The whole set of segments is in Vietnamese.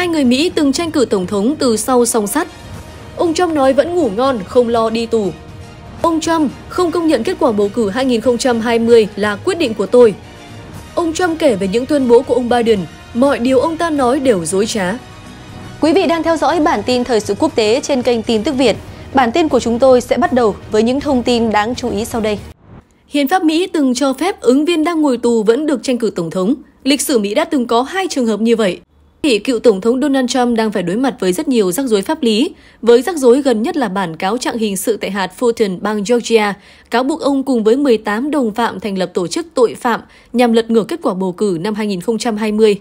Hai người Mỹ từng tranh cử tổng thống từ sau song sắt. Ông Trump nói vẫn ngủ ngon, không lo đi tù. Ông Trump không công nhận kết quả bầu cử 2020 là quyết định của tôi. Ông Trump kể về những tuyên bố của ông Biden, mọi điều ông ta nói đều dối trá. Quý vị đang theo dõi bản tin thời sự quốc tế trên kênh Tin tức Việt. Bản tin của chúng tôi sẽ bắt đầu với những thông tin đáng chú ý sau đây. Hiến pháp Mỹ từng cho phép ứng viên đang ngồi tù vẫn được tranh cử tổng thống. Lịch sử Mỹ đã từng có hai trường hợp như vậy. Thì cựu Tổng thống Donald Trump đang phải đối mặt với rất nhiều rắc rối pháp lý, với rắc rối gần nhất là bản cáo trạng hình sự tại hạt Fulton, bang Georgia, cáo buộc ông cùng với 18 đồng phạm thành lập tổ chức tội phạm nhằm lật ngược kết quả bầu cử năm 2020.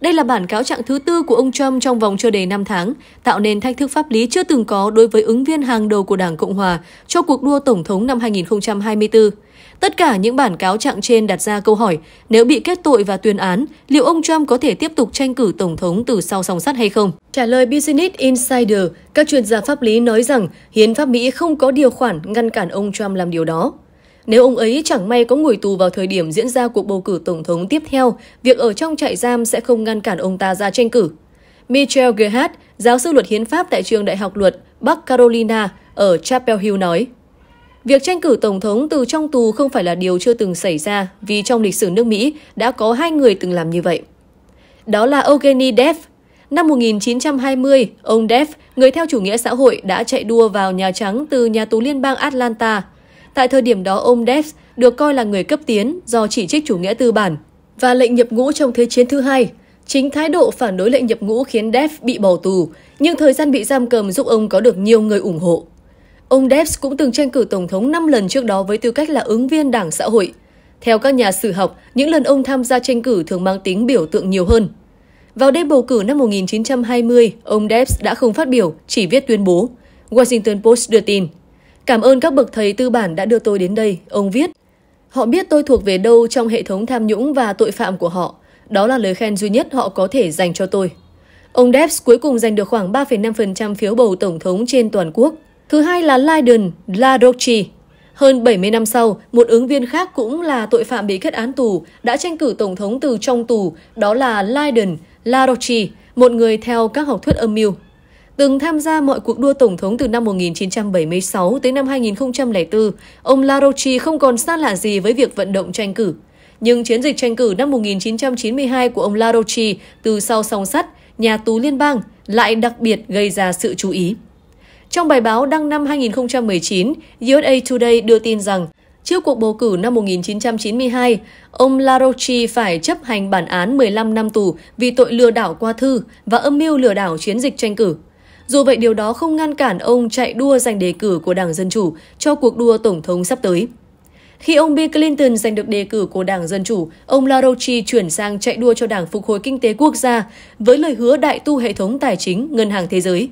Đây là bản cáo trạng thứ tư của ông Trump trong vòng chưa đầy 5 tháng, tạo nên thách thức pháp lý chưa từng có đối với ứng viên hàng đầu của Đảng Cộng Hòa cho cuộc đua Tổng thống năm 2024. Tất cả những bản cáo trạng trên đặt ra câu hỏi nếu bị kết tội và tuyên án, liệu ông Trump có thể tiếp tục tranh cử Tổng thống từ sau song sắt hay không? Trả lời Business Insider, các chuyên gia pháp lý nói rằng hiến pháp Mỹ không có điều khoản ngăn cản ông Trump làm điều đó. Nếu ông ấy chẳng may có ngồi tù vào thời điểm diễn ra cuộc bầu cử tổng thống tiếp theo, việc ở trong trại giam sẽ không ngăn cản ông ta ra tranh cử. Michel Gerhardt, giáo sư luật hiến pháp tại trường Đại học luật Bắc Carolina ở Chapel Hill nói. Việc tranh cử tổng thống từ trong tù không phải là điều chưa từng xảy ra vì trong lịch sử nước Mỹ đã có hai người từng làm như vậy. Đó là Eugenie Deff. Năm 1920, ông Deff, người theo chủ nghĩa xã hội đã chạy đua vào Nhà Trắng từ nhà tù liên bang Atlanta – Tại thời điểm đó ông Debs được coi là người cấp tiến do chỉ trích chủ nghĩa tư bản và lệnh nhập ngũ trong Thế chiến thứ hai. Chính thái độ phản đối lệnh nhập ngũ khiến Debs bị bỏ tù, nhưng thời gian bị giam cầm giúp ông có được nhiều người ủng hộ. Ông Debs cũng từng tranh cử tổng thống 5 lần trước đó với tư cách là ứng viên Đảng Xã hội. Theo các nhà sử học, những lần ông tham gia tranh cử thường mang tính biểu tượng nhiều hơn. Vào đêm bầu cử năm 1920, ông Debs đã không phát biểu, chỉ viết tuyên bố. Washington Post đưa tin. Cảm ơn các bậc thầy tư bản đã đưa tôi đến đây, ông viết. Họ biết tôi thuộc về đâu trong hệ thống tham nhũng và tội phạm của họ. Đó là lời khen duy nhất họ có thể dành cho tôi. Ông Debs cuối cùng giành được khoảng 3,5% phiếu bầu tổng thống trên toàn quốc. Thứ hai là Lydon Ladochi. Hơn 70 năm sau, một ứng viên khác cũng là tội phạm bị kết án tù đã tranh cử tổng thống từ trong tù, đó là Lydon Ladochi, một người theo các học thuyết âm mưu. Từng tham gia mọi cuộc đua tổng thống từ năm 1976 tới năm 2004, ông Larochi không còn xa lạ gì với việc vận động tranh cử. Nhưng chiến dịch tranh cử năm 1992 của ông Larochi từ sau song sắt, nhà tù liên bang lại đặc biệt gây ra sự chú ý. Trong bài báo đăng năm 2019, USA Today đưa tin rằng trước cuộc bầu cử năm 1992, ông Larochi phải chấp hành bản án 15 năm tù vì tội lừa đảo qua thư và âm mưu lừa đảo chiến dịch tranh cử. Dù vậy điều đó không ngăn cản ông chạy đua giành đề cử của Đảng Dân Chủ cho cuộc đua Tổng thống sắp tới. Khi ông Bill Clinton giành được đề cử của Đảng Dân Chủ, ông LaRoche chuyển sang chạy đua cho Đảng Phục hồi Kinh tế Quốc gia với lời hứa đại tu hệ thống tài chính Ngân hàng Thế giới.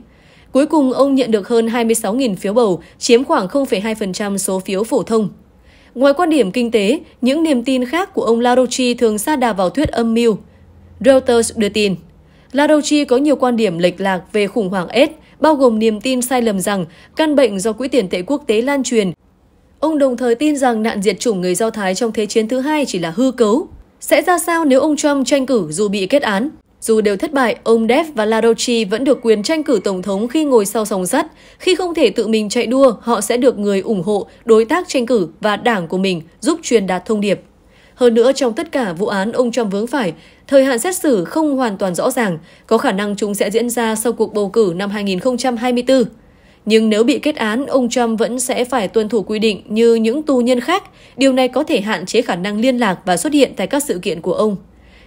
Cuối cùng, ông nhận được hơn 26.000 phiếu bầu, chiếm khoảng 0,2% số phiếu phổ thông. Ngoài quan điểm kinh tế, những niềm tin khác của ông LaRoche thường xa đà vào thuyết âm mưu. Reuters đưa tin. Larouchi có nhiều quan điểm lệch lạc về khủng hoảng AIDS, bao gồm niềm tin sai lầm rằng căn bệnh do Quỹ tiền tệ quốc tế lan truyền. Ông đồng thời tin rằng nạn diệt chủng người Do Thái trong Thế chiến thứ hai chỉ là hư cấu. Sẽ ra sao nếu ông Trump tranh cử dù bị kết án? Dù đều thất bại, ông Dev và Larochi vẫn được quyền tranh cử tổng thống khi ngồi sau sòng sắt. Khi không thể tự mình chạy đua, họ sẽ được người ủng hộ, đối tác tranh cử và đảng của mình giúp truyền đạt thông điệp. Hơn nữa trong tất cả vụ án ông Trump vướng phải, thời hạn xét xử không hoàn toàn rõ ràng, có khả năng chúng sẽ diễn ra sau cuộc bầu cử năm 2024. Nhưng nếu bị kết án, ông Trump vẫn sẽ phải tuân thủ quy định như những tù nhân khác. Điều này có thể hạn chế khả năng liên lạc và xuất hiện tại các sự kiện của ông.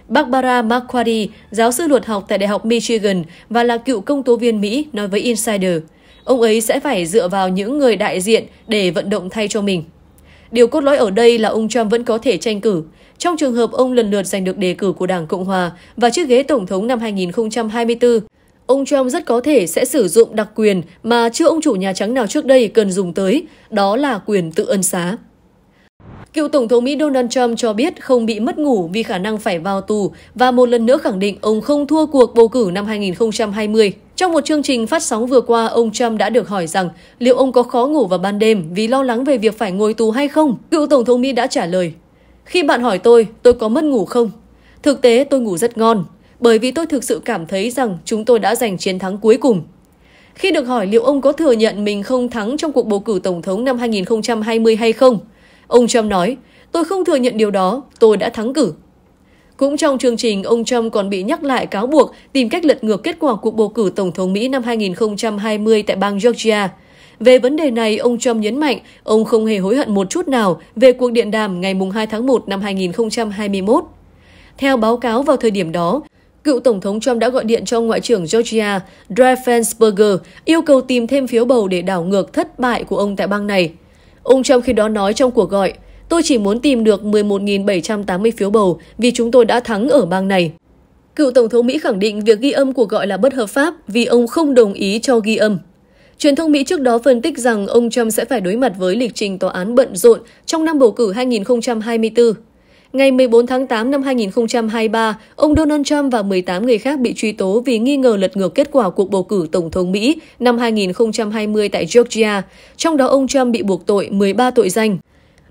Barbara McQuarrie, giáo sư luật học tại Đại học Michigan và là cựu công tố viên Mỹ, nói với Insider, ông ấy sẽ phải dựa vào những người đại diện để vận động thay cho mình. Điều cốt lõi ở đây là ông Trump vẫn có thể tranh cử. Trong trường hợp ông lần lượt giành được đề cử của Đảng Cộng Hòa và chiếc ghế Tổng thống năm 2024, ông Trump rất có thể sẽ sử dụng đặc quyền mà chưa ông chủ Nhà Trắng nào trước đây cần dùng tới, đó là quyền tự ân xá. Cựu Tổng thống Mỹ Donald Trump cho biết không bị mất ngủ vì khả năng phải vào tù và một lần nữa khẳng định ông không thua cuộc bầu cử năm 2020. Trong một chương trình phát sóng vừa qua, ông Trump đã được hỏi rằng liệu ông có khó ngủ vào ban đêm vì lo lắng về việc phải ngồi tù hay không. Cựu Tổng thống Mỹ đã trả lời, Khi bạn hỏi tôi, tôi có mất ngủ không? Thực tế tôi ngủ rất ngon, bởi vì tôi thực sự cảm thấy rằng chúng tôi đã giành chiến thắng cuối cùng. Khi được hỏi liệu ông có thừa nhận mình không thắng trong cuộc bầu cử tổng thống năm 2020 hay không, Ông Trump nói, tôi không thừa nhận điều đó, tôi đã thắng cử. Cũng trong chương trình, ông Trump còn bị nhắc lại cáo buộc tìm cách lật ngược kết quả cuộc bầu cử Tổng thống Mỹ năm 2020 tại bang Georgia. Về vấn đề này, ông Trump nhấn mạnh ông không hề hối hận một chút nào về cuộc điện đàm ngày 2 tháng 1 năm 2021. Theo báo cáo vào thời điểm đó, cựu Tổng thống Trump đã gọi điện cho Ngoại trưởng Georgia Dreyfensberger yêu cầu tìm thêm phiếu bầu để đảo ngược thất bại của ông tại bang này. Ông Trump khi đó nói trong cuộc gọi, tôi chỉ muốn tìm được 11.780 phiếu bầu vì chúng tôi đã thắng ở bang này. Cựu Tổng thống Mỹ khẳng định việc ghi âm cuộc gọi là bất hợp pháp vì ông không đồng ý cho ghi âm. Truyền thông Mỹ trước đó phân tích rằng ông Trump sẽ phải đối mặt với lịch trình tòa án bận rộn trong năm bầu cử 2024. Ngày 14 tháng 8 năm 2023, ông Donald Trump và 18 người khác bị truy tố vì nghi ngờ lật ngược kết quả cuộc bầu cử Tổng thống Mỹ năm 2020 tại Georgia, trong đó ông Trump bị buộc tội 13 tội danh.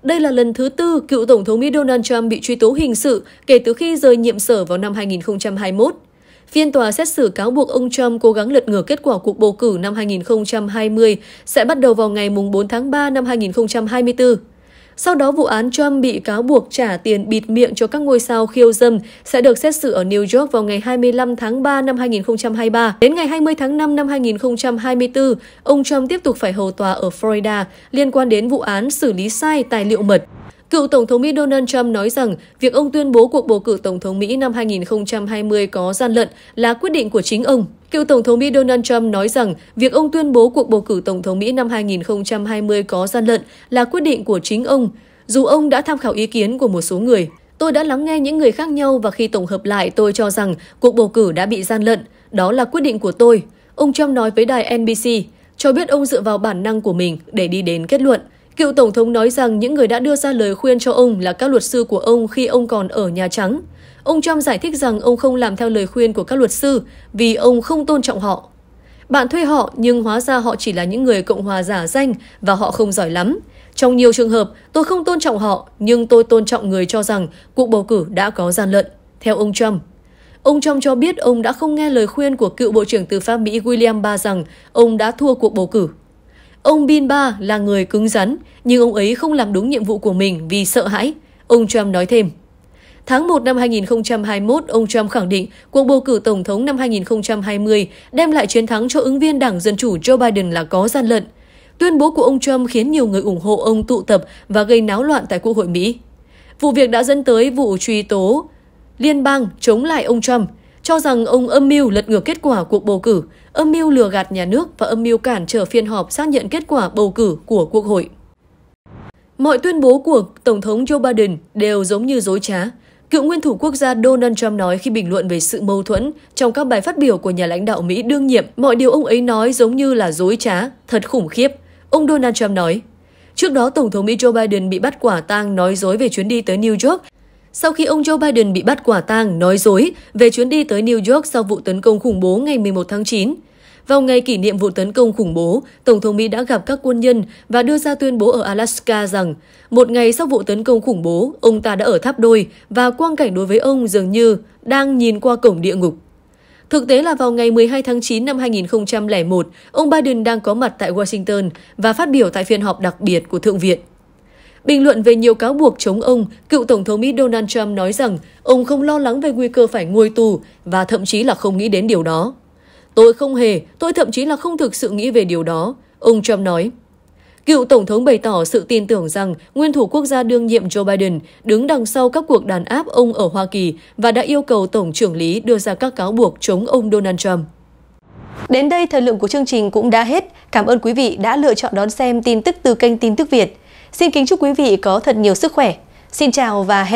Đây là lần thứ tư cựu Tổng thống Mỹ Donald Trump bị truy tố hình sự kể từ khi rời nhiệm sở vào năm 2021. Phiên tòa xét xử cáo buộc ông Trump cố gắng lật ngược kết quả cuộc bầu cử năm 2020 sẽ bắt đầu vào ngày 4 tháng 3 năm 2024. Sau đó, vụ án Trump bị cáo buộc trả tiền bịt miệng cho các ngôi sao khiêu dâm sẽ được xét xử ở New York vào ngày 25 tháng 3 năm 2023. Đến ngày 20 tháng 5 năm 2024, ông Trump tiếp tục phải hầu tòa ở Florida liên quan đến vụ án xử lý sai tài liệu mật. Cựu Tổng thống Mỹ Donald Trump nói rằng việc ông tuyên bố cuộc bầu cử Tổng thống Mỹ năm 2020 có gian lận là quyết định của chính ông. Cựu Tổng thống Mỹ Donald Trump nói rằng việc ông tuyên bố cuộc bầu cử Tổng thống Mỹ năm 2020 có gian lận là quyết định của chính ông, dù ông đã tham khảo ý kiến của một số người. Tôi đã lắng nghe những người khác nhau và khi tổng hợp lại tôi cho rằng cuộc bầu cử đã bị gian lận. Đó là quyết định của tôi. Ông Trump nói với đài NBC, cho biết ông dựa vào bản năng của mình để đi đến kết luận. Cựu Tổng thống nói rằng những người đã đưa ra lời khuyên cho ông là các luật sư của ông khi ông còn ở Nhà Trắng. Ông Trump giải thích rằng ông không làm theo lời khuyên của các luật sư vì ông không tôn trọng họ. Bạn thuê họ nhưng hóa ra họ chỉ là những người Cộng hòa giả danh và họ không giỏi lắm. Trong nhiều trường hợp, tôi không tôn trọng họ nhưng tôi tôn trọng người cho rằng cuộc bầu cử đã có gian lận, theo ông Trump. Ông Trump cho biết ông đã không nghe lời khuyên của cựu Bộ trưởng Tư pháp Mỹ William Barr rằng ông đã thua cuộc bầu cử. Ông Binba là người cứng rắn, nhưng ông ấy không làm đúng nhiệm vụ của mình vì sợ hãi, ông Trump nói thêm. Tháng 1 năm 2021, ông Trump khẳng định cuộc bầu cử Tổng thống năm 2020 đem lại chiến thắng cho ứng viên Đảng Dân Chủ Joe Biden là có gian lận. Tuyên bố của ông Trump khiến nhiều người ủng hộ ông tụ tập và gây náo loạn tại Quốc hội Mỹ. Vụ việc đã dẫn tới vụ truy tố liên bang chống lại ông Trump – cho rằng ông âm mưu lật ngược kết quả cuộc bầu cử, âm mưu lừa gạt nhà nước và âm mưu cản trở phiên họp xác nhận kết quả bầu cử của Quốc hội. Mọi tuyên bố của Tổng thống Joe Biden đều giống như dối trá. Cựu nguyên thủ quốc gia Donald Trump nói khi bình luận về sự mâu thuẫn trong các bài phát biểu của nhà lãnh đạo Mỹ đương nhiệm, mọi điều ông ấy nói giống như là dối trá, thật khủng khiếp. Ông Donald Trump nói, Trước đó, Tổng thống Mỹ Joe Biden bị bắt quả tang nói dối về chuyến đi tới New York sau khi ông Joe Biden bị bắt quả tang nói dối về chuyến đi tới New York sau vụ tấn công khủng bố ngày 11 tháng 9. Vào ngày kỷ niệm vụ tấn công khủng bố, Tổng thống Mỹ đã gặp các quân nhân và đưa ra tuyên bố ở Alaska rằng một ngày sau vụ tấn công khủng bố, ông ta đã ở tháp đôi và quang cảnh đối với ông dường như đang nhìn qua cổng địa ngục. Thực tế là vào ngày 12 tháng 9 năm 2001, ông Biden đang có mặt tại Washington và phát biểu tại phiên họp đặc biệt của Thượng viện. Bình luận về nhiều cáo buộc chống ông, cựu Tổng thống Mỹ Donald Trump nói rằng ông không lo lắng về nguy cơ phải ngồi tù và thậm chí là không nghĩ đến điều đó. Tôi không hề, tôi thậm chí là không thực sự nghĩ về điều đó, ông Trump nói. Cựu Tổng thống bày tỏ sự tin tưởng rằng nguyên thủ quốc gia đương nhiệm Joe Biden đứng đằng sau các cuộc đàn áp ông ở Hoa Kỳ và đã yêu cầu Tổng trưởng lý đưa ra các cáo buộc chống ông Donald Trump. Đến đây, thời lượng của chương trình cũng đã hết. Cảm ơn quý vị đã lựa chọn đón xem tin tức từ kênh Tin tức Việt. Xin kính chúc quý vị có thật nhiều sức khỏe. Xin chào và hẹn